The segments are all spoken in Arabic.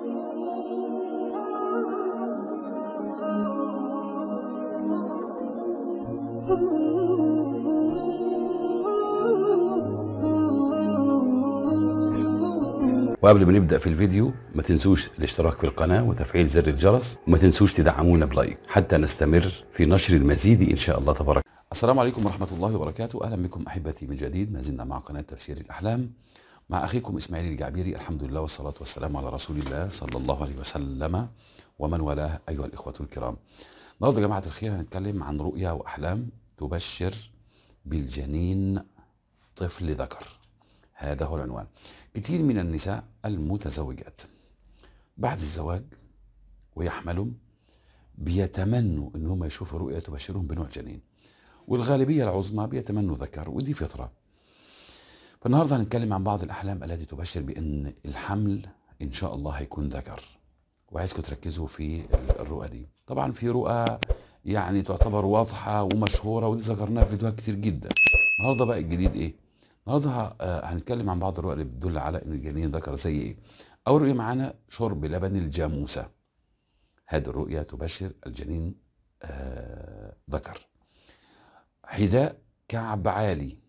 وقبل ما نبدا في الفيديو ما تنسوش الاشتراك في القناه وتفعيل زر الجرس وما تنسوش تدعمونا بلايك حتى نستمر في نشر المزيد ان شاء الله تبارك السلام عليكم ورحمه الله وبركاته اهلا بكم احبتي من جديد ما زلنا مع قناه تفسير الاحلام مع أخيكم إسماعيل الجعبيري الحمد لله والصلاة والسلام على رسول الله صلى الله عليه وسلم ومن والاه أيها الإخوة الكرام النهاردة يا جماعة الخير هنتكلم عن رؤية وأحلام تبشر بالجنين طفل ذكر هذا هو العنوان كثير من النساء المتزوجات بعد الزواج ويحملوا بيتمنوا ان هم يشوفوا رؤيه تبشرهم بنوع جنين والغالبيه العظمى بيتمنوا ذكر ودي فطره فالنهارده هنتكلم عن بعض الاحلام التي تبشر بان الحمل ان شاء الله هيكون ذكر وعايزكم تركزوا في الرؤى دي طبعا في رؤى يعني تعتبر واضحه ومشهوره ودي ذكرناها في فيديوهات كتير جدا النهارده بقى الجديد ايه النهارده آه، هنتكلم عن بعض الرؤى اللي بتدل على ان الجنين ذكر زي ايه اول رؤيه معانا شرب لبن الجاموسه هذه الرؤيه تبشر الجنين آه ذكر حذاء كعب عالي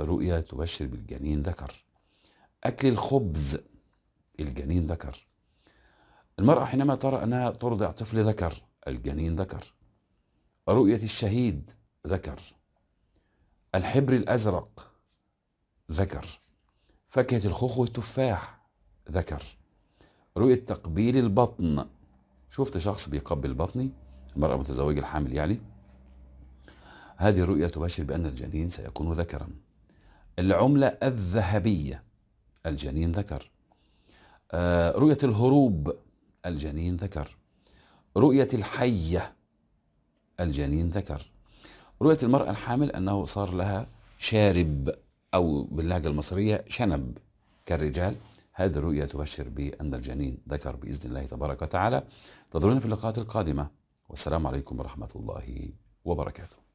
رؤيا تبشر بالجنين ذكر أكل الخبز الجنين ذكر المرأة حينما ترى أنها ترضع طفل ذكر الجنين ذكر رؤية الشهيد ذكر الحبر الأزرق ذكر فاكهة الخوخ والتفاح ذكر رؤية تقبيل البطن شفت شخص بيقبل بطني المرأة متزوجة الحامل يعني هذه الرؤية تبشر بأن الجنين سيكون ذكرًا العملة الذهبية الجنين ذكر آه، رؤية الهروب الجنين ذكر رؤية الحية الجنين ذكر رؤية المرأة الحامل أنه صار لها شارب أو باللهجة المصرية شنب كالرجال هذه الرؤية تبشر بأن الجنين ذكر بإذن الله تبارك وتعالى تظلون في اللقاءات القادمة والسلام عليكم ورحمة الله وبركاته